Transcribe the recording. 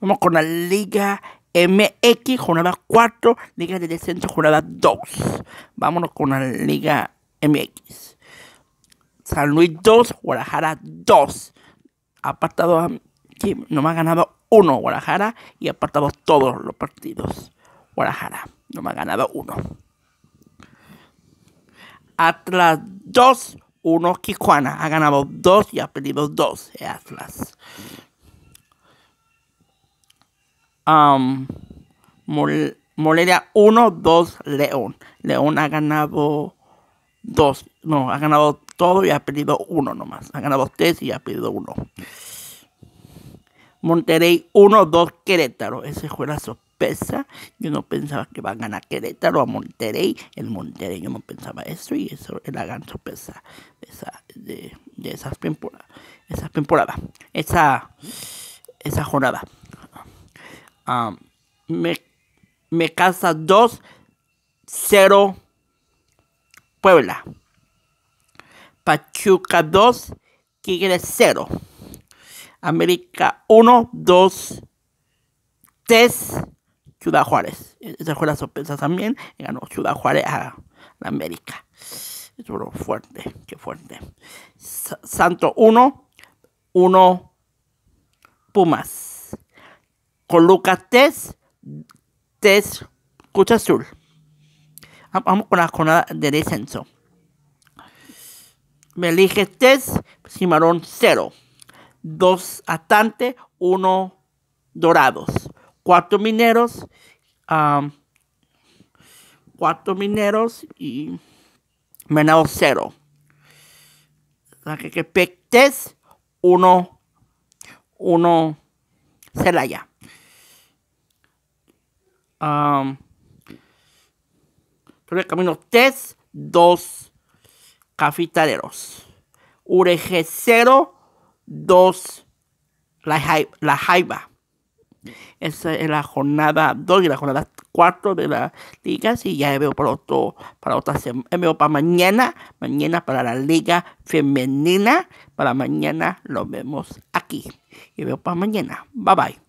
Vamos con la Liga MX, jornada 4, Liga de Descenso, jornada 2. Vámonos con la Liga MX. San Luis 2, Guadalajara 2. Apartado no me ha ganado 1 Guadalajara y apartado todos los partidos. Guadalajara, no me ha ganado uno. Atlas 2, 1 Quijuana. Ha ganado 2 y ha perdido 2 Atlas um, Morelia 1-2 León. León ha ganado dos, no, ha ganado todo y ha perdido uno nomás. Ha ganado tres y ha perdido uno. Monterrey 1-2 Querétaro. Ese fue la sorpresa. Yo no pensaba que va a ganar Querétaro a Monterrey. El Monterrey yo no pensaba eso y eso es la gran sorpresa de, esa, de, esas temporadas. Esa, esa jornada. Um, me, casa 2, 0, Puebla. Pachuca 2, Tigres 0. América 1, 2, 3, Ciudad Juárez. E-, Esa fue la sorpresa también. Ganó Ciudad Juárez a la América. duro, fuerte, qué fuerte. Santo 1, 1, Pumas coloca test, test, Cruz Azul. Vamos con la jornada de descenso. Me elige test, Cimarrón 0. 2 Atante, 1 Dorados. 4 Mineros, 4 um, Mineros y menado 0. Test, 1 1 Celaya. Um, sobre camino Test 2 Cafitaleros. Ureje 0 2 La, la Jaiba. Esa es la jornada 2 y la jornada 4 de la liga. Y ya veo para, otro, para otra semana, eh, veo para mañana. Mañana para la liga femenina. Para mañana lo vemos aquí. Y veo para mañana. Bye bye.